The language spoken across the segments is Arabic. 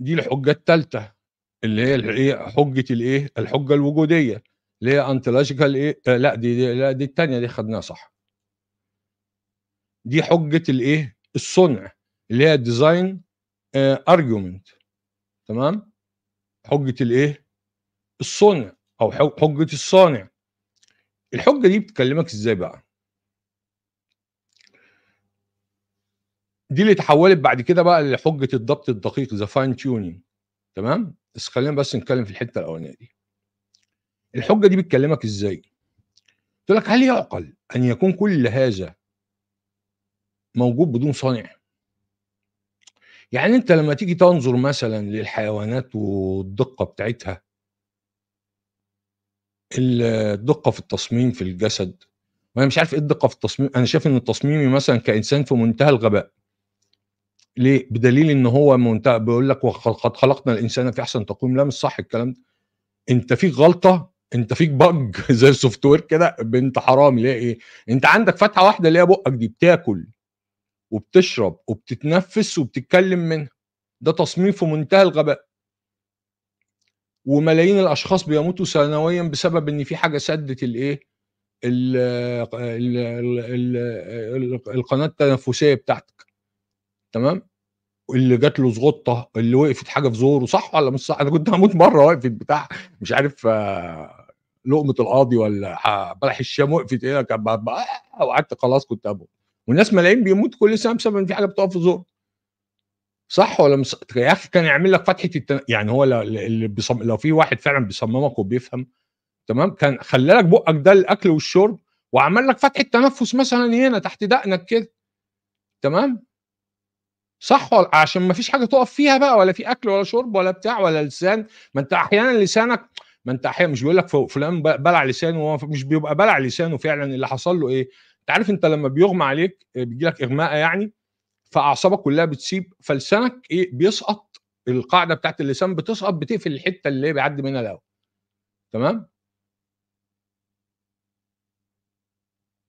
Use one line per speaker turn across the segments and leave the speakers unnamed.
دي الحجه الثالثه اللي هي الايه حجه الايه الحجه الوجوديه اللي هي انتولوجيكال ايه آه، لا دي, دي لا دي الثانيه دي خدناها صح دي حجه الايه الصنع اللي هي ديزاين ارجيومنت آه، تمام حجه الايه الصنع او حجه الصانع الحجه دي بتكلمك ازاي بقى دي اللي اتحولت بعد كده بقى لحجه الضبط الدقيق ذا فاين تيونينج تمام بس خلينا بس نتكلم في الحته الاولانيه دي الحجه دي بتكلمك ازاي تقول لك هل يعقل ان يكون كل هذا موجود بدون صانع يعني انت لما تيجي تنظر مثلا للحيوانات والدقه بتاعتها الدقه في التصميم في الجسد وانا مش عارف ايه الدقه في التصميم انا شايف ان تصميمي مثلا كانسان في منتهى الغباء ليه؟ بدليل ان هو منتهى بيقول لك وقد خلقنا الانسان في احسن تقويم لا مش صح الكلام ده انت فيك غلطه انت فيك بج زي السوفت وير كده بنت حرام ليه ايه؟ انت عندك فتحه واحده اللي هي بقك دي بتاكل وبتشرب وبتتنفس وبتتكلم منها ده تصميم في منتهى الغباء وملايين الاشخاص بيموتوا سنويا بسبب ان في حاجه سدت الايه القناه التنفسيه بتاعتك تمام اللي جات له زغطه اللي وقفت حاجه في زوره صح ولا مش صح انا كنت هموت مره واقف في البتاع مش عارف آه، لقمه القاضي ولا بلح الشام وقفت ايه كان آه، وقعدت خلاص كنت هموت والناس ملايين بيموت كل سنه بسبب ان في حاجه بتقف في زوره صح ولا مش يا اخي كان يعمل لك فتحه التن... يعني هو اللي بيصم... لو في واحد فعلا بيصممك وبيفهم تمام كان خلى لك بقك ده الاكل والشرب وعمل لك فتحه تنفس مثلا هنا تحت دقنك كده تمام صح ولا عشان ما فيش حاجه تقف فيها بقى ولا في اكل ولا شرب ولا بتاع ولا لسان ما انت احيانا لسانك ما انت احيانا مش بيقول لك فلان بلع لسانه هو مش بيبقى بلع لسانه فعلا اللي حصل له ايه؟ انت عارف انت لما بيغمى عليك بيجي لك اغماء يعني فاعصابك كلها بتسيب فلسانك ايه بيسقط القاعده بتاعت اللسان بتسقط بتقفل الحته اللي بيعدي منها الهواء تمام؟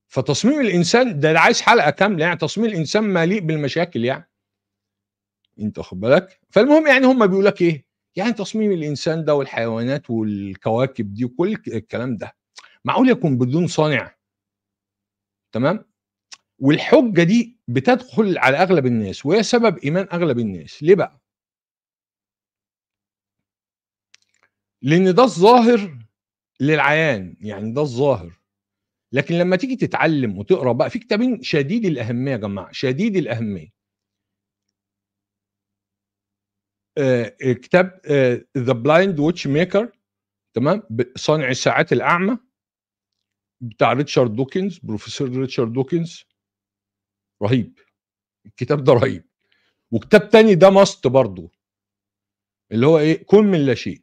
فتصميم الانسان ده عايز حلقه كامله يعني تصميم الانسان مليء بالمشاكل يعني انت واخد بالك فالمهم يعني هم بيقول لك ايه يعني تصميم الانسان ده والحيوانات والكواكب دي وكل الكلام ده معقول يكون بدون صانع تمام والحجه دي بتدخل على اغلب الناس وهي سبب ايمان اغلب الناس ليه بقى لان ده الظاهر للعيان يعني ده الظاهر لكن لما تيجي تتعلم وتقرا بقى في كتابين شديد الاهميه يا جماعه شديد الاهميه آه، كتاب ذا بلايند ووتش ميكر تمام صانع الساعات الاعمى بتاع ريتشارد دوكنز بروفيسور ريتشارد دوكنز رهيب الكتاب ده رهيب وكتاب تاني ده ماست برضو اللي هو ايه كن من لا شيء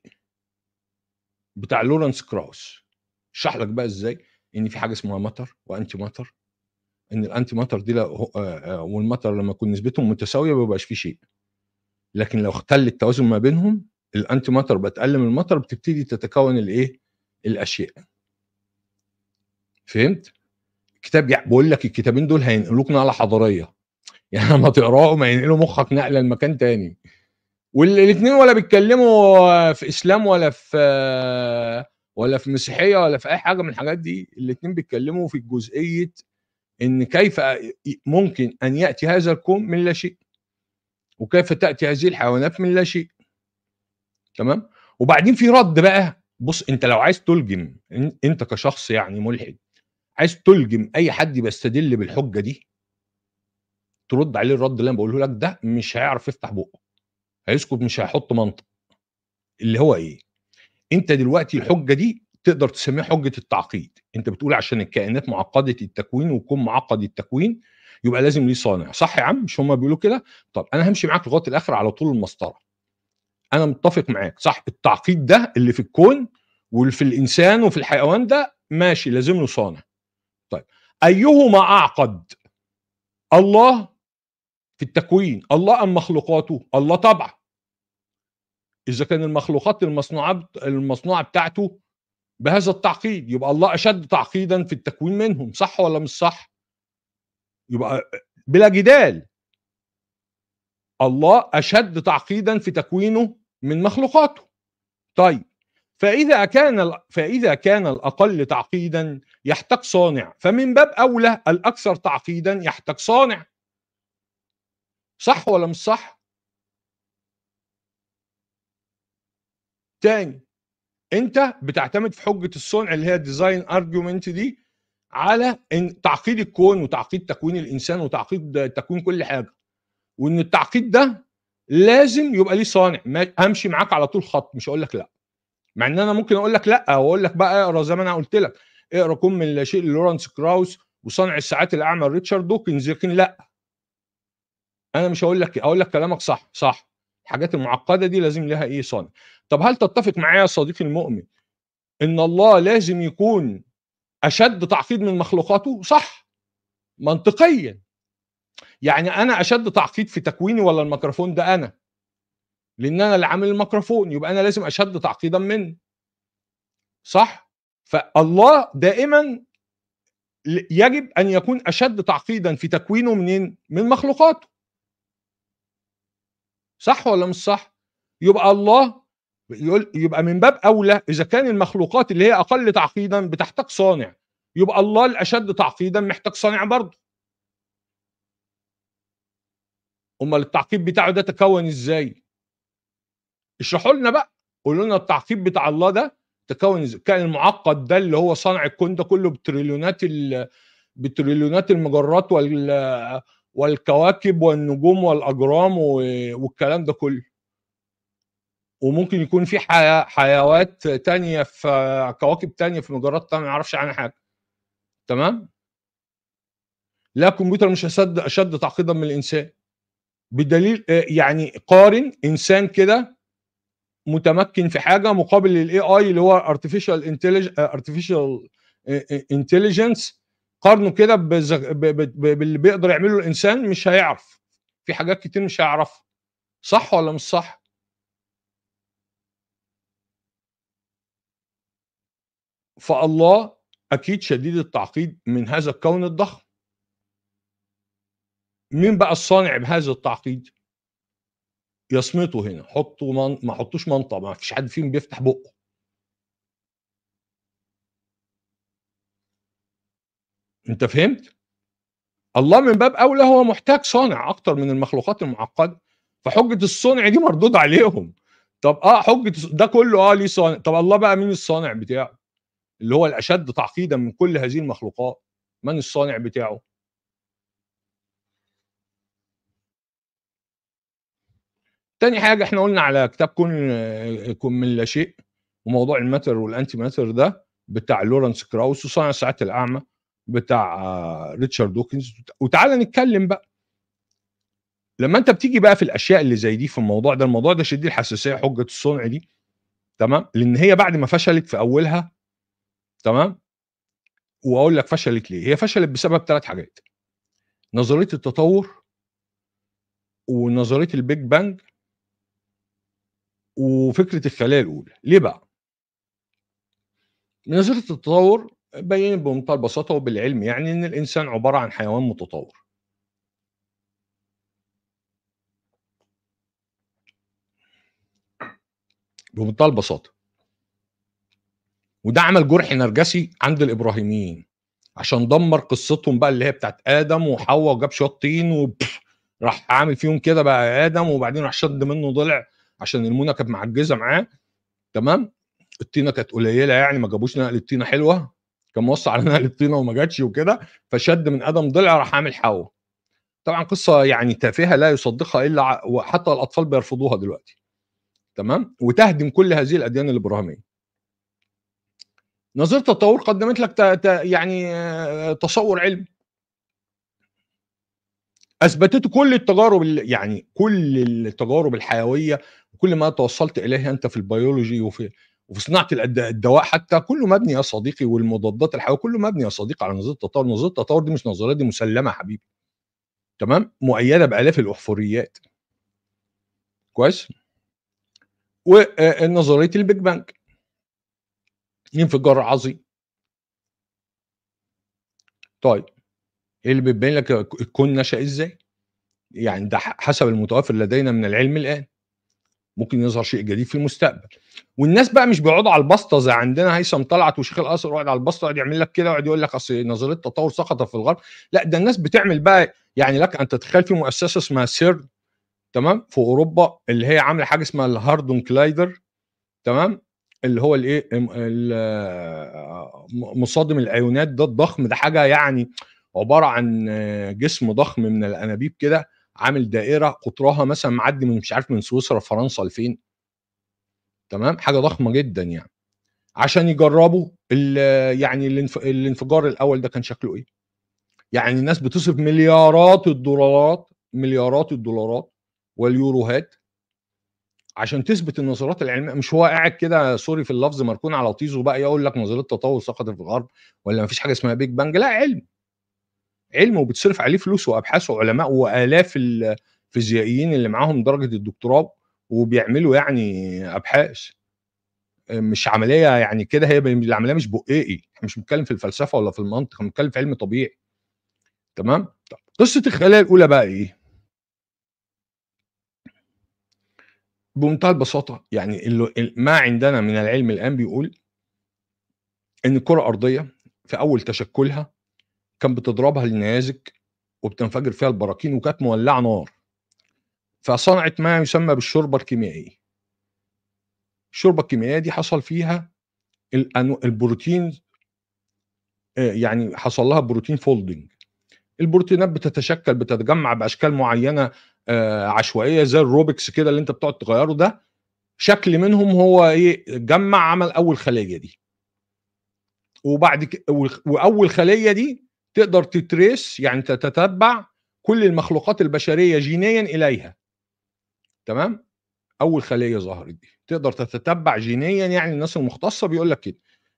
بتاع لورنس كراوس اشرح لك بقى ازاي ان في حاجه اسمها مطر وانتي مطر ان الانتي مطر دي آه، آه، والمطر لما يكون نسبتهم متساويه ما بيبقاش فيه شيء لكن لو اختل التوازن ما بينهم الانتي ماتر بتقل من المطر بتبتدي تتكون الايه الاشياء فهمت الكتاب بقول لك الكتابين دول هينقلوك نقله حضاريه يعني لما تقراه ما ينقلوا مخك نقله لمكان تاني والاثنين ولا بيتكلموا في اسلام ولا في آه، ولا في مسيحيه ولا في اي حاجه من الحاجات دي الاثنين بيتكلموا في جزئيه ان كيف ممكن ان ياتي هذا الكون من لا شيء وكيف تاتي هذه الحيوانات من لا شيء تمام وبعدين في رد بقى بص انت لو عايز تلجم انت كشخص يعني ملحد عايز تلجم اي حد بيستدل بالحجه دي ترد عليه الرد اللي انا بقوله لك ده مش هيعرف يفتح بقه هيسكت مش هيحط منطق اللي هو ايه انت دلوقتي الحجه دي تقدر تسميها حجه التعقيد انت بتقول عشان الكائنات معقده التكوين وكون معقد التكوين يبقى لازم ليه صانع صح يا عم مش هما بيقولوا كده طب انا همشي معاك لغايه الاخر على طول المسطره انا متفق معاك صح التعقيد ده اللي في الكون وفي الانسان وفي الحيوان ده ماشي لازم له صانع طيب ايهما اعقد الله في التكوين الله ام مخلوقاته الله طبعا اذا كان المخلوقات المصنوعه المصنوعه بتاعته بهذا التعقيد يبقى الله اشد تعقيدا في التكوين منهم صح ولا مش صح يبقى بلا جدال الله اشد تعقيدا في تكوينه من مخلوقاته طيب فاذا كان فاذا كان الاقل تعقيدا يحتاج صانع فمن باب اولى الاكثر تعقيدا يحتاج صانع صح ولا مش صح تاني انت بتعتمد في حجه الصنع اللي هي ديزاين ارجيومنت دي على إن تعقيد الكون وتعقيد تكوين الانسان وتعقيد تكوين كل حاجه وان التعقيد ده لازم يبقى ليه صانع همشي معاك على طول خط مش هقول لك لا مع ان انا ممكن اقول لك لا واقول لك بقى اقرا زي ما انا قلت لك اقرا كون من شيء لورانس كراوس وصانع الساعات الاعمى ريتشارد دوكنز لكن لا انا مش هقول لك اقول لك كلامك صح صح الحاجات المعقده دي لازم لها ايه صانع طب هل تتفق معايا يا صديقي المؤمن ان الله لازم يكون اشد تعقيد من مخلوقاته صح منطقيا يعني انا اشد تعقيد في تكويني ولا الميكروفون ده انا لان انا اللي عامل الميكروفون يبقى انا لازم اشد تعقيدا منه صح فالله دائما يجب ان يكون اشد تعقيدا في تكوينه منين من مخلوقاته صح ولا مش صح يبقى الله يقول يبقى من باب اولى اذا كان المخلوقات اللي هي اقل تعقيدا بتحتاج صانع يبقى الله الاشد تعقيدا محتاج صانع برضه امال التعقيد بتاعه ده تكون ازاي اشرحوا لنا بقى قولوا لنا التعقيد بتاع الله ده تكون ازاي كان المعقد ده اللي هو صانع الكون ده كله بتريليونات بتريليونات المجرات وال والكواكب والنجوم والاجرام والكلام ده كله وممكن يكون في حيا... حيوات تانية في كواكب تانية في مجرات تانية ما نعرفش عنها حاجة تمام لا الكمبيوتر مش أشد أشد تعقيدا من الإنسان بدليل آه، يعني قارن إنسان كده متمكن في حاجة مقابل للاي اي اللي هو ارتفيشال انتليجنس ارتفيشال انتليجنس قارنه كده باللي بيقدر يعمله الانسان مش هيعرف في حاجات كتير مش هيعرفها صح ولا مش صح؟ فالله اكيد شديد التعقيد من هذا الكون الضخم مين بقى الصانع بهذا التعقيد يصمته هنا حطه من... ما حطوش منطق ما فيش حد فيهم بيفتح بقه انت فهمت الله من باب اولى هو محتاج صانع اكتر من المخلوقات المعقده فحجه الصنع دي مردود عليهم طب اه حجه ده كله اه ليه صانع طب الله بقى مين الصانع بتاعه اللي هو الاشد تعقيدا من كل هذه المخلوقات من الصانع بتاعه تاني حاجه احنا قلنا على كتاب كون كون من لا شيء وموضوع الماتر والانتي ماتر ده بتاع لورنس كراوس وصانع الساعات الاعمى بتاع آه، ريتشارد دوكنز وتعالى نتكلم بقى لما انت بتيجي بقى في الاشياء اللي زي دي في الموضوع ده الموضوع ده شديد الحساسيه حجه الصنع دي تمام لان هي بعد ما فشلت في اولها تمام واقول لك فشلت ليه هي فشلت بسبب ثلاث حاجات نظريه التطور ونظريه البيج بانج وفكره الخلايا الاولى ليه بقى نظريه التطور بين بمنتهى البساطه وبالعلم يعني ان الانسان عباره عن حيوان متطور بمنتهى البساطه وده عمل جرح نرجسي عند الابراهيميين عشان دمر قصتهم بقى اللي هي بتاعت ادم وحواء وجاب شويه طين وراح عامل فيهم كده بقى ادم وبعدين راح شد منه ضلع عشان المونه كانت معجزه معاه تمام الطينه كانت قليله يعني ما جابوش نقل الطينه حلوه كان موصي على نقل الطينه وما جاتش وكده فشد من ادم ضلع راح عامل حواء طبعا قصه يعني تافهه لا يصدقها الا وحتى الاطفال بيرفضوها دلوقتي تمام وتهدم كل هذه الاديان الابراهيميه نظرة التطور قدمت لك يعني آه، تصور علمي اثبتته كل التجارب يعني كل التجارب الحيويه وكل ما توصلت اليه انت في البيولوجي وفي وفي صناعه الدواء حتى كله مبني يا صديقي والمضادات الحيويه كله مبني يا صديقي على نظريه التطور نظريه التطور دي مش نظريه دي مسلمه حبيبي تمام مؤيده بالاف الاحفوريات كويس ونظريه آه، البيج بانج انفجار عظيم طيب ايه اللي بيبين لك الكون نشا ازاي يعني ده حسب المتوافر لدينا من العلم الان ممكن يظهر شيء جديد في المستقبل والناس بقى مش بيقعدوا على البسطه زي عندنا هيثم طلعت وشيخ الاثر يقعد على البسطه يقعد يعمل لك كده ويقعد يقول لك اصل نظريه التطور سقطت في الغرب لا ده الناس بتعمل بقى يعني لك ان تتخيل في مؤسسه اسمها سيرن تمام في اوروبا اللي هي عامله حاجه اسمها الهاردون كلايدر تمام اللي هو الايه مصادم الايونات ده الضخم ده حاجه يعني عباره عن جسم ضخم من الانابيب كده عامل دائره قطرها مثلا معدي من مش عارف من سويسرا فرنسا لفين تمام حاجه ضخمه جدا يعني عشان يجربوا يعني الانفجار الاول ده كان شكله ايه يعني الناس بتصرف مليارات الدولارات مليارات الدولارات واليوروهات عشان تثبت النظريات العلميه مش هو قاعد كده سوري في اللفظ مركون على طيزه بقى يقول لك نظريه التطور سقطت في الغرب ولا ما فيش حاجه اسمها بيج بانج لا علم علم وبتصرف عليه فلوس وابحاث وعلماء والاف الفيزيائيين اللي معاهم درجه الدكتوراه وبيعملوا يعني ابحاث مش عمليه يعني كده هي العمليه مش بقائي احنا مش بنتكلم في الفلسفه ولا في المنطق بنتكلم في علم طبيعي تمام طب قصه الخلايا الاولى بقى ايه بمنتهى البساطه يعني ما عندنا من العلم الان بيقول ان الكره الارضيه في اول تشكلها كان بتضربها النيازك وبتنفجر فيها البراكين وكانت مولعه نار فصنعت ما يسمى بالشوربه الكيميائيه الشوربه الكيميائيه دي حصل فيها البروتين آه، يعني حصل لها بروتين فولدنج البروتينات بتتشكل بتتجمع باشكال معينه آه، عشوائيه زي الروبكس كده اللي انت بتقعد تغيره ده شكل منهم هو ايه جمع عمل اول خليه دي وبعد ك... واول خليه دي تقدر تتريس يعني تتتبع كل المخلوقات البشريه جينيا اليها تمام اول خليه ظهرت دي تقدر تتتبع جينيا يعني الناس المختصه بيقول لك كده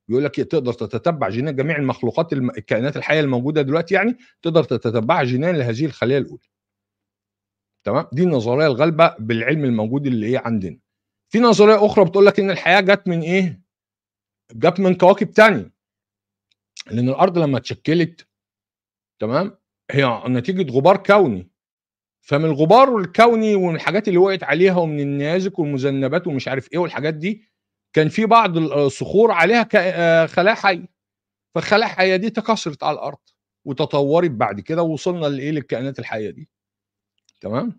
بيقول لك إيه، تقدر تتتبع جينيا جميع المخلوقات الم... الكائنات الحيه الموجوده دلوقتي يعني تقدر تتتبعها جينيا لهذه الخليه الاولى تمام دي النظريه الغالبه بالعلم الموجود اللي ايه عندنا في نظريه اخرى بتقول لك ان الحياه جت من ايه جت من كواكب تانية لان الارض لما اتشكلت تمام هي نتيجه غبار كوني فمن الغبار الكوني ومن الحاجات اللي وقعت عليها ومن النيازك والمذنبات ومش عارف ايه والحاجات دي كان في بعض الصخور عليها آه، خلايا حيه فالخلايا الحيه دي تكاثرت على الارض وتطورت بعد كده ووصلنا لايه للكائنات الحيه دي تمام؟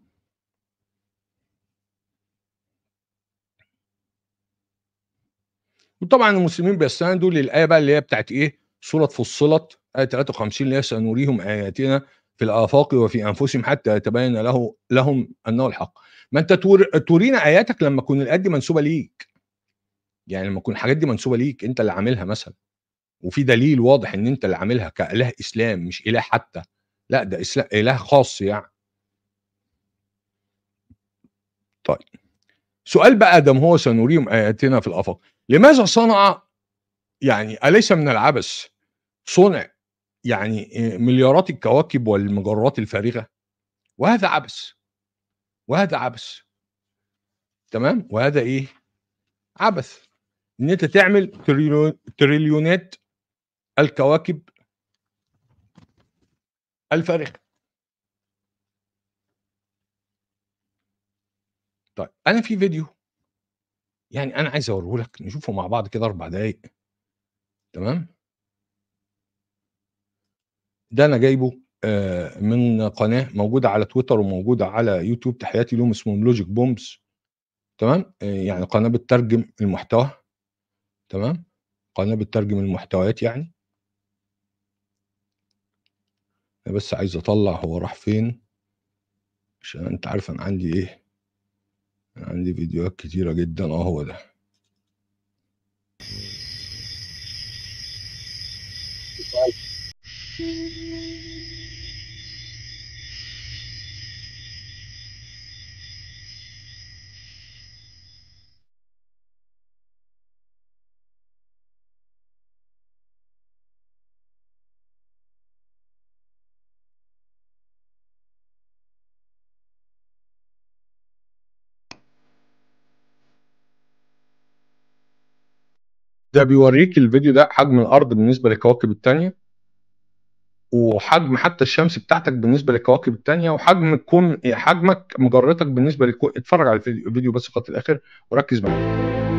وطبعا المسلمين بيستندوا للايه بقى اللي هي بتاعت ايه؟ سوره فصلت ايه 53 اللي هي سنريهم اياتنا في الافاق وفي انفسهم حتى يتبين له لهم انه الحق. ما انت تورينا اياتك لما تكون الايات دي منسوبه ليك. يعني لما تكون الحاجات دي منسوبه ليك انت اللي عاملها مثلا. وفي دليل واضح ان انت اللي عاملها كاله اسلام مش اله حتى. لا ده اله خاص يعني. طيب سؤال بقى ده هو سنريهم آياتنا في الافق لماذا صنع يعني أليس من العبث صنع يعني مليارات الكواكب والمجرات الفارغة وهذا عبث وهذا عبث تمام وهذا ايه عبث ان انت تعمل تريليونات الكواكب الفارغة طيب أنا في فيديو يعني أنا عايز أوريه لك نشوفه مع بعض كده أربع دقايق تمام؟ ده أنا جايبه آه، من قناة موجودة على تويتر وموجودة على يوتيوب تحياتي لهم اسمهم لوجيك بومبس تمام؟ آه، يعني قناة بتترجم المحتوى تمام؟ قناة بتترجم المحتويات يعني بس عايز اطلع هو راح فين عشان انت عارف انا عندي ايه عندي فيديوهات كتيرة جدا اه هو ده ده بيوريك الفيديو ده حجم الارض بالنسبه للكواكب الثانيه وحجم حتى الشمس بتاعتك بالنسبه للكواكب الثانيه وحجم الكون حجمك مجرتك بالنسبه للكون اتفرج على الفيديو بس لغايه الاخر وركز معايا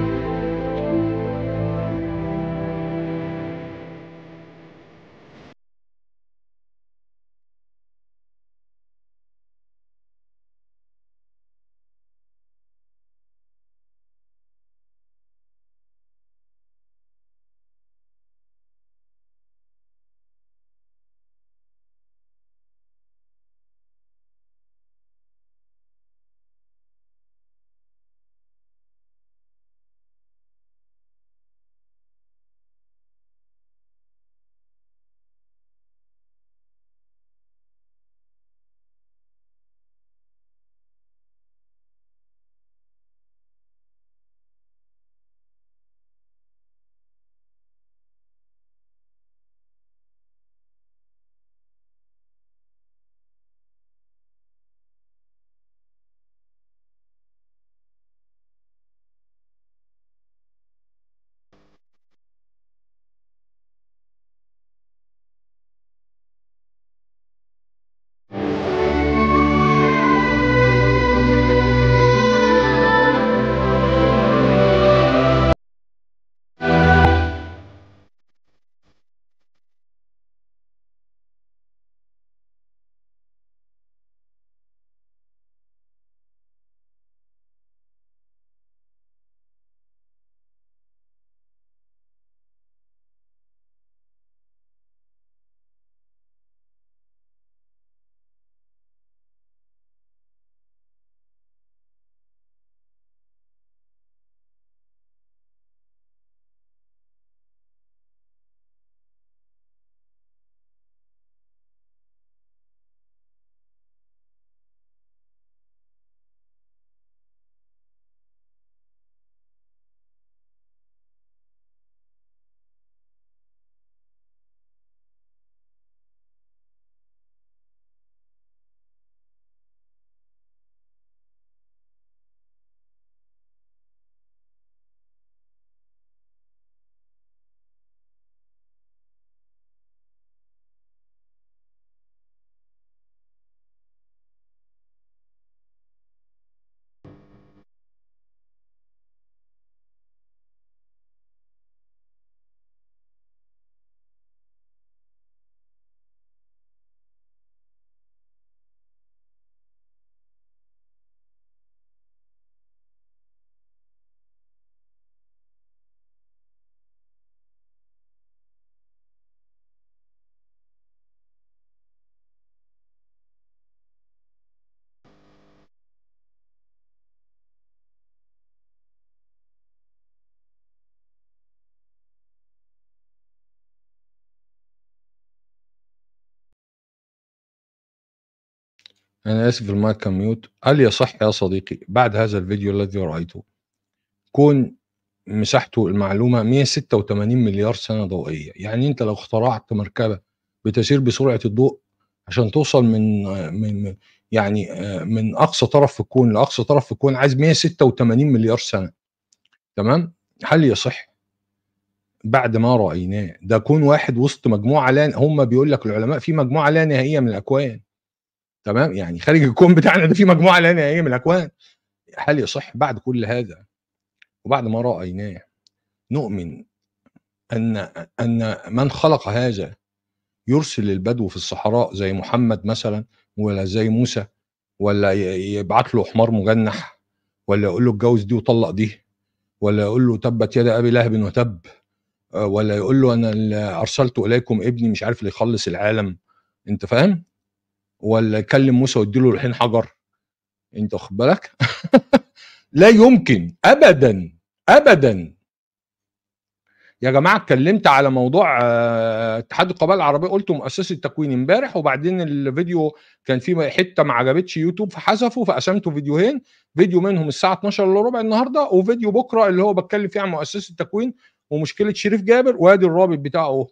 أنا آسف المايك كان ميوت هل يصح يا صديقي بعد هذا الفيديو الذي رأيته كون مساحته المعلومة 186 مليار سنة ضوئية يعني أنت لو اخترعت مركبة بتسير بسرعة الضوء عشان توصل من من يعني من أقصى طرف في الكون لأقصى طرف في الكون عايز 186 مليار سنة تمام هل يصح بعد ما رأيناه ده كون واحد وسط مجموعة لا هم بيقول لك العلماء في مجموعة لا نهائية من الأكوان تمام يعني خارج الكون بتاعنا ده في مجموعه لنا ايه من الاكوان هل يصح بعد كل هذا وبعد ما رايناه نؤمن ان ان من خلق هذا يرسل البدو في الصحراء زي محمد مثلا ولا زي موسى ولا يبعت له حمار مجنح ولا يقول له اتجوز دي وطلق دي ولا يقول له تبت يد ابي لهب وتب آه، ولا يقول له انا ارسلت اليكم ابني مش عارف اللي يخلص العالم انت فاهم ولا يكلم موسى ويديله الحين حجر انت واخد بالك لا يمكن ابدا ابدا يا جماعه اتكلمت على موضوع آه، اتحاد القبائل العربيه قلت مؤسسه التكوين امبارح وبعدين الفيديو كان فيه حته ما عجبتش يوتيوب فحذفه فقسمته فيديوهين فيديو منهم الساعه 12 الا ربع النهارده وفيديو بكره اللي هو بتكلم فيه عن مؤسسه التكوين ومشكله شريف جابر وادي الرابط بتاعه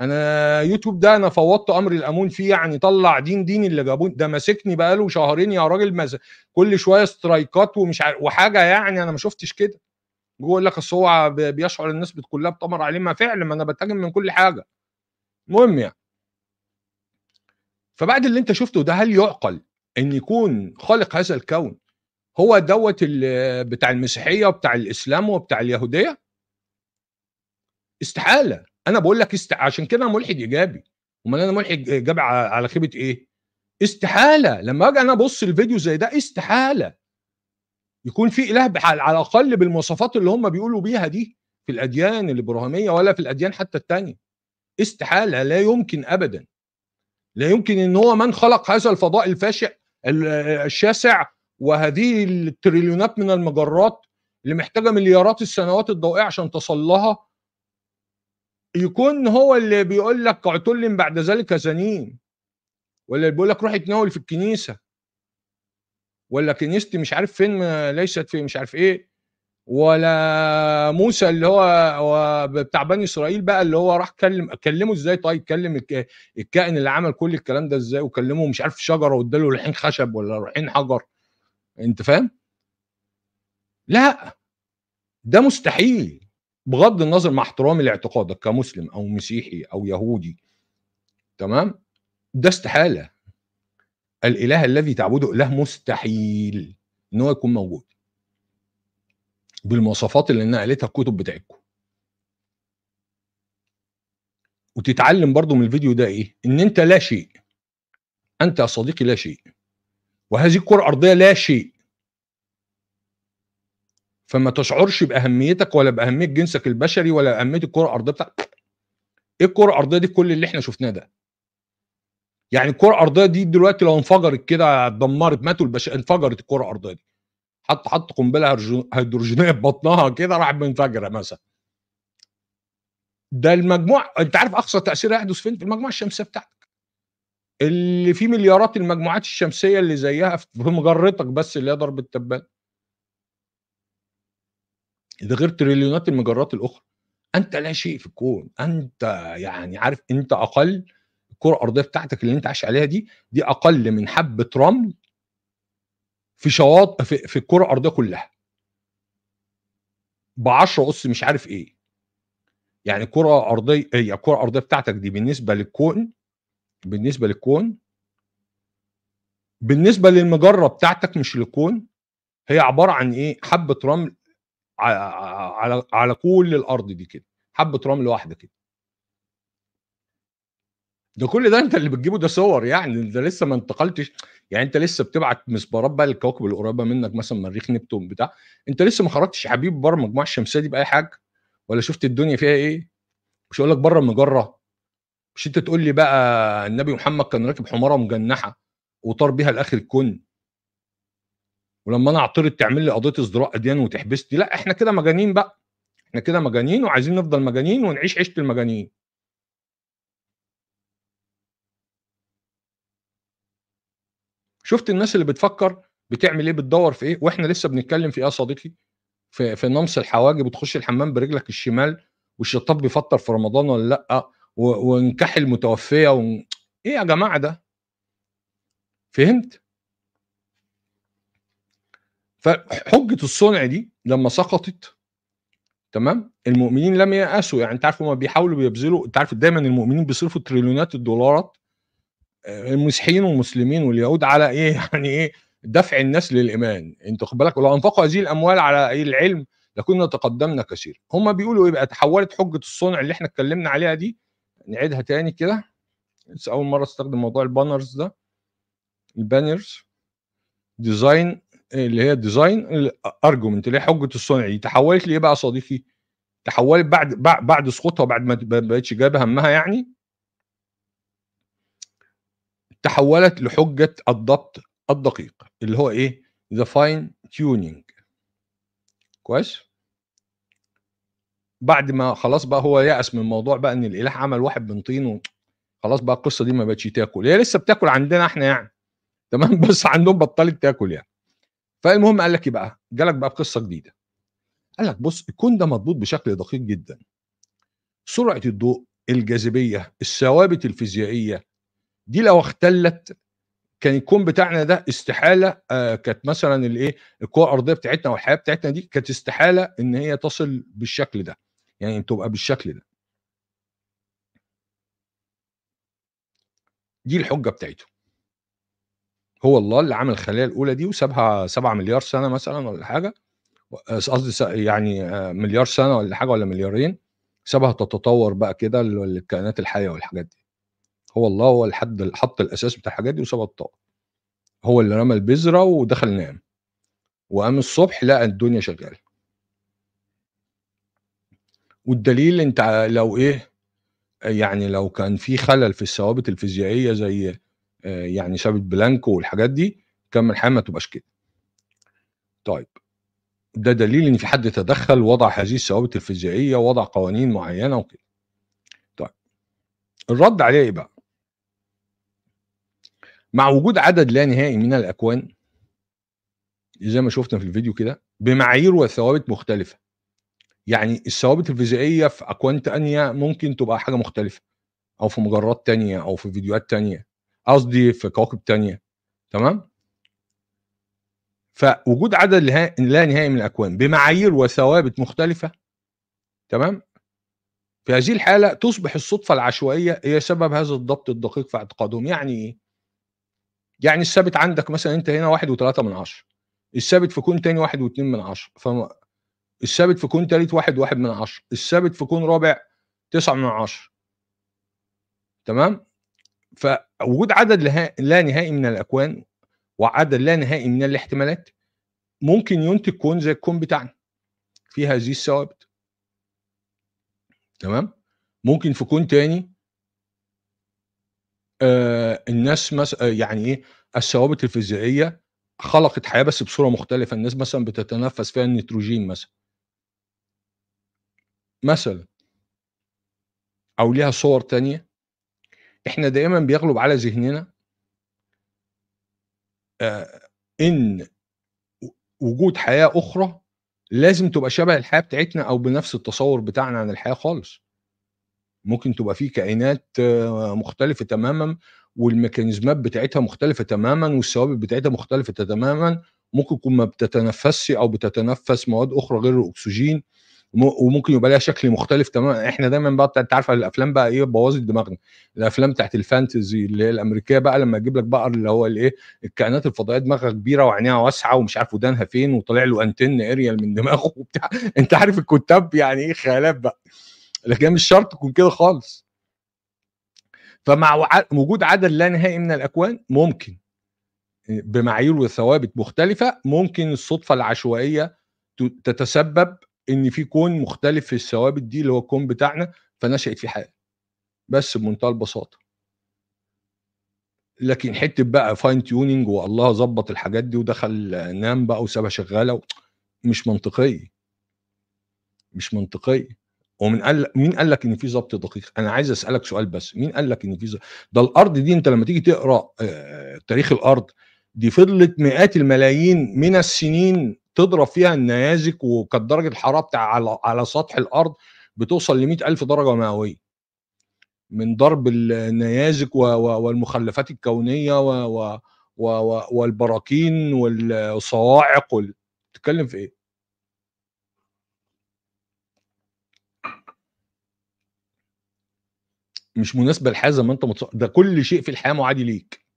انا يوتيوب ده انا فوضت امر الامون فيه يعني طلع دين دين اللي جابوه ده ماسكني بقاله شهرين يا راجل مز... كل شويه سترايكات ومش عارف وحاجه يعني انا ما شفتش كده بيقول لك اصل هو بيشعر الناس كلها بتمر عليه ما فعلا ما انا بتهاجم من كل حاجه المهم يعني فبعد اللي انت شفته ده هل يعقل ان يكون خالق هذا الكون هو دوت بتاع المسيحيه وبتاع الاسلام وبتاع اليهوديه استحاله انا بقول لك است... عشان كده انا ملحد ايجابي امال انا ملحد ايجابي على خيبه ايه استحاله لما اجي انا ابص الفيديو زي ده استحاله يكون في اله على الاقل بالمواصفات اللي هم بيقولوا بيها دي في الاديان الابراهيميه ولا في الاديان حتى الثانيه استحاله لا يمكن ابدا لا يمكن ان هو من خلق هذا الفضاء الفاشع الشاسع وهذه التريليونات من المجرات اللي محتاجه مليارات السنوات الضوئيه عشان تصلها يكون هو اللي بيقول لك اعتل بعد ذلك زنيم ولا اللي بيقول لك روح اتناول في الكنيسه ولا كنيستي مش عارف فين ليست في مش عارف ايه ولا موسى اللي هو بتاع بني اسرائيل بقى اللي هو راح كلم كلمه ازاي طيب كلم الكائن اللي عمل كل الكلام ده ازاي وكلمه مش عارف شجره واداله رحين خشب ولا رحين حجر انت فاهم؟ لا ده مستحيل بغض النظر مع احترامي لاعتقادك كمسلم او مسيحي او يهودي تمام ده استحاله الاله الذي تعبده اله مستحيل ان هو يكون موجود بالمواصفات اللي نقلتها الكتب بتاعتكم وتتعلم برضو من الفيديو ده ايه ان انت لا شيء انت يا صديقي لا شيء وهذه الكره الارضيه لا شيء فما تشعرش باهميتك ولا باهميه جنسك البشري ولا اهميه الكره الارضيه بتاعتك ايه الكره الارضيه دي كل اللي احنا شفناه ده يعني الكره الارضيه دي دلوقتي لو انفجرت كده اتدمرت ماتوا البش... انفجرت الكره الارضيه دي حط حط قنبله هيدروجينيه في بطنها كده راح منفجره مثلا ده المجموع انت عارف اقصى تاثير هيحدث فين في المجموعه الشمسيه بتاعتك اللي في مليارات المجموعات الشمسيه اللي زيها في مجرتك بس اللي هي ضربه التبانه ده غير تريليونات المجرات الاخرى انت لا شيء في الكون انت يعني عارف انت اقل الكره الارضيه بتاعتك اللي انت عايش عليها دي دي اقل من حبه رمل في شواطئ في, في الكره الارضيه كلها ب 10 اس مش عارف ايه يعني كره ارضيه هي الكره الارضيه بتاعتك دي بالنسبه للكون بالنسبه للكون بالنسبه للمجره بتاعتك مش للكون هي عباره عن ايه حبه رمل على على كل الارض دي كده حبه رمل واحده كده ده كل ده انت اللي بتجيبه ده صور يعني ده لسه ما انتقلتش يعني انت لسه بتبعت مسبارات بقى للكواكب القريبه منك مثلا مريخ نبتون بتاع انت لسه ما خرجتش يا حبيبي بره المجموعه الشمسيه دي باي حاجه ولا شفت الدنيا فيها ايه مش هقول لك بره المجره مش انت تقول لي بقى النبي محمد كان راكب حماره مجنحه وطار بيها لاخر الكون ولما انا اعترض تعمل لي قضيه ازدراء اديان وتحبسني لا احنا كده مجانين بقى احنا كده مجانين وعايزين نفضل مجانين ونعيش عيشه المجانين شفت الناس اللي بتفكر بتعمل ايه بتدور في ايه واحنا لسه بنتكلم في ايه يا صديقي في, في نمص الحواجب وتخش الحمام برجلك الشمال والشطاب بيفطر في رمضان ولا لا ونكحل متوفيه و... ايه يا جماعه ده فهمت فحجه الصنع دي لما سقطت تمام المؤمنين لم ييأسوا يعني انت عارف هما بيحاولوا بيبذلوا انت عارف دايما المؤمنين بيصرفوا تريليونات الدولارات آه، المسيحيين والمسلمين واليهود على ايه يعني ايه دفع الناس للايمان انت خد بالك ولو انفقوا هذه الاموال على إيه؟ العلم لكنا تقدمنا كثير هما بيقولوا ايه بقى تحولت حجه الصنع اللي احنا اتكلمنا عليها دي نعيدها تاني كده اول مره استخدم موضوع البانرز ده البانرز ديزاين اللي هي الديزاين الارجومنت اللي هي حجه الصنع دي تحولت لايه بقى يا صديقي؟ تحولت بعد بعد سقوطها وبعد ما بقتش جايبه همها يعني تحولت لحجه الضبط الدقيق اللي هو ايه؟ ذا فاين تيونينج كويس؟ بعد ما خلاص بقى هو يأس من الموضوع بقى ان الاله عمل واحد من طين خلاص بقى القصه دي ما بقتش تاكل هي لسه بتاكل عندنا احنا يعني تمام بس عندهم بطلت تاكل يعني فالمهم قال لك ايه بقى جالك بقى بقصه جديده قال لك بص الكون ده مضبوط بشكل دقيق جدا سرعه الضوء الجاذبيه الثوابت الفيزيائيه دي لو اختلت كان الكون بتاعنا ده استحاله آه كانت مثلا الايه الكره الارضيه بتاعتنا والحياه بتاعتنا دي كانت استحاله ان هي تصل بالشكل ده يعني تبقى بالشكل ده دي الحجه بتاعته هو الله اللي عمل الخليه الاولى دي وسابها 7 مليار سنه مثلا ولا حاجه آه، قصدي يعني آه، مليار سنه ولا حاجه ولا مليارين سابها تتطور بقى كده للكائنات الحيه والحاجات دي هو الله هو الحد اللي حط الاساس بتاع الحاجات دي وسابها تتطور هو اللي رمى البذره ودخل نام وقام الصبح لقى الدنيا شغاله والدليل انت لو ايه يعني لو كان في خلل في الثوابت الفيزيائيه زي آه، يعني شابت بلانكو والحاجات دي كمل حياه ما تبقاش كده طيب ده دليل ان في حد تدخل وضع هذه الثوابت الفيزيائيه وضع قوانين معينه وكده طيب الرد عليه ايه بقى مع وجود عدد لا نهائي من الاكوان زي ما شفنا في الفيديو كده بمعايير وثوابت مختلفه يعني الثوابت الفيزيائيه في اكوان تانية ممكن تبقى حاجه مختلفه او في مجرات تانية او في فيديوهات تانية قصدي في كواكب تانية تمام فوجود عدد لا نهائي من الاكوان بمعايير وثوابت مختلفه تمام في هذه الحاله تصبح الصدفه العشوائيه هي سبب هذا الضبط الدقيق في اعتقادهم يعني ايه يعني الثابت عندك مثلا انت هنا واحد وثلاثة من عشر الثابت في كون تاني واحد واثنين من عشر فما الثابت في كون تالت واحد واحد من عشر الثابت في كون رابع تسعة من عشر تمام ف وجود عدد لا نهائي من الاكوان وعدد لا نهائي من الاحتمالات ممكن ينتج كون زي الكون بتاعنا في هذه الثوابت تمام ممكن في كون تاني آه الناس مس... آه يعني ايه الثوابت الفيزيائيه خلقت حياه بس بصوره مختلفه الناس مثلا بتتنفس فيها النيتروجين مثلا مثلا او ليها صور تانية احنا دائما بيغلب على ذهننا آه، ان وجود حياه اخرى لازم تبقى شبه الحياه بتاعتنا او بنفس التصور بتاعنا عن الحياه خالص ممكن تبقى في كائنات آه، مختلفه تماما والميكانيزمات بتاعتها مختلفه تماما والثوابت بتاعتها مختلفه تماما ممكن تكون ما بتتنفسش او بتتنفس مواد اخرى غير الاكسجين وممكن يبقى لها شكل مختلف تماما احنا دايما بقى انت عارف الافلام بقى ايه بوظت دماغنا الافلام بتاعت الفانتزي اللي هي الامريكيه بقى لما تجيب لك بقى اللي هو الايه الكائنات الفضائيه دماغها كبيره وعينيها واسعه ومش عارف ودانها فين وطلع له انتن اريال من دماغه وبتاع انت عارف الكتاب يعني ايه خيالات بقى لكن مش شرط تكون كده خالص فمع وجود عدد لا نهائي من الاكوان ممكن بمعايير وثوابت مختلفه ممكن الصدفه العشوائيه تتسبب ان في كون مختلف في الثوابت دي اللي هو الكون بتاعنا فنشأت فيه حياه بس بمنتهى البساطه لكن حته بقى فاين تيونينج والله ظبط الحاجات دي ودخل نام بقى وسابها شغاله مش منطقيه مش منطقيه ومن قال مين قال لك ان في ظبط دقيق انا عايز اسالك سؤال بس مين قال لك ان في ظبط ده الارض دي انت لما تيجي تقرا آه، تاريخ الارض دي فضلت مئات الملايين من السنين تضرب فيها النيازك وكانت درجه الحراره بتاع على, على سطح الارض بتوصل ل ألف درجه مئويه من ضرب النيازك والمخلفات الكونيه والبراكين والصواعق تتكلم بتتكلم في ايه؟ مش مناسبه الحياه زي ما انت متص... ده كل شيء في الحياه معادي ليك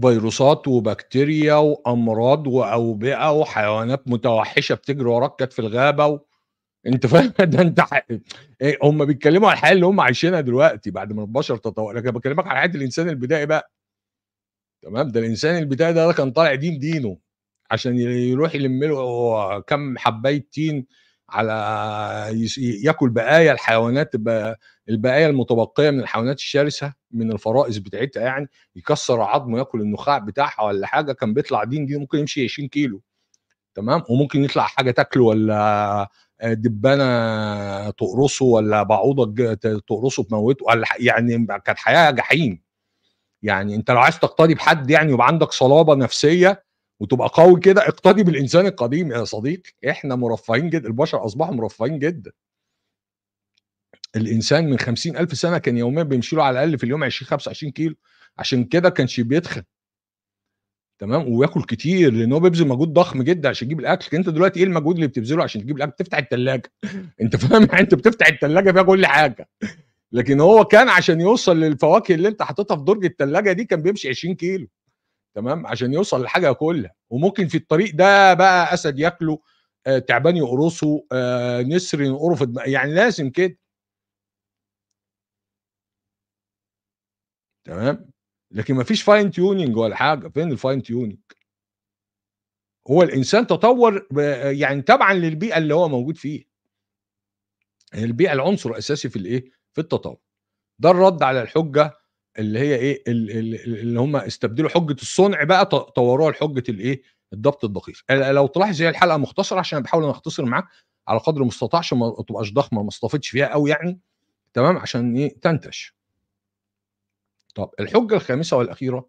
فيروسات وبكتيريا وامراض واوبئه وحيوانات متوحشه بتجري وراك كانت في الغابه و... انت فاهم ده انت ح... إيه هم بيتكلموا على الحياه اللي هم عايشينها دلوقتي بعد ما البشر تطور لكن بكلمك على حياه الانسان البدائي بقى تمام ده الانسان البدائي ده, ده كان طالع دين دينه عشان يروح يلم له كم حبايه تين على ياكل بقايا الحيوانات البقايا المتبقيه من الحيوانات الشرسه من الفرائس بتاعتها يعني يكسر عظمه ياكل النخاع بتاعها ولا حاجه كان بيطلع دين دي ممكن يمشي 20 كيلو تمام وممكن يطلع حاجه تاكله ولا دبانه تقرصه ولا بعوضه تقرصه تموته ولا يعني كانت حياه جحيم يعني انت لو عايز تقتدي بحد يعني يبقى عندك صلابه نفسيه وتبقى قوي كده اقتدي بالانسان القديم يا صديقي احنا مرفهين جدا البشر اصبحوا مرفهين جدا الانسان من خمسين الف سنه كان يوميا بيمشي له على الاقل في اليوم 20 25 كيلو عشان كده كانش بيتخن تمام وياكل كتير لان هو بيبذل مجهود ضخم جدا عشان يجيب الاكل انت دلوقتي ايه المجهود اللي بتبذله عشان تجيب الاكل تفتح الثلاجه انت فاهم يعني انت بتفتح الثلاجه فيها كل حاجه لكن هو كان عشان يوصل للفواكه اللي انت حاططها في درج الثلاجه دي كان بيمشي 20 كيلو تمام عشان يوصل للحاجه كلها وممكن في الطريق ده بقى اسد ياكله آه تعبان يقرصه آه نسر ينقره يعني لازم كده تمام لكن ما فيش فاين تيونينج ولا حاجه فين الفاين تيونينج هو الانسان تطور يعني تبعا للبيئه اللي هو موجود فيها يعني البيئه العنصر الاساسي في الايه في التطور ده الرد على الحجه اللي هي ايه اللي هم استبدلوا حجه الصنع بقى طوروها لحجه الايه الضبط الدقيق لو تلاحظ هي الحلقه مختصره عشان بحاول ان اختصر معاك على قدر المستطاع عشان ما تبقاش ضخمه ما استفدش فيها قوي يعني تمام عشان ايه تنتش طب الحجه الخامسه والاخيره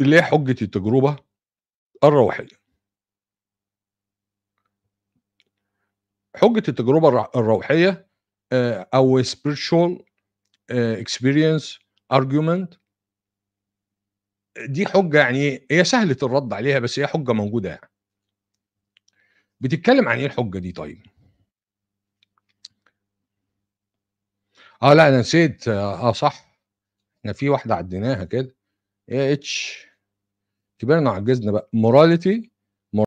اللي هي حجه التجربه الروحيه حجه التجربه الروحيه uh, آه، our spiritual uh, experience argument دي حجة يعني هي سهلة الرد عليها بس هي حجة موجودة يعني بتتكلم عن ايه الحجة دي طيب اه لا انا نسيت اه, آه، صح احنا في واحدة عديناها كده ايه اتش كبرنا وعجزنا بقى موراليتي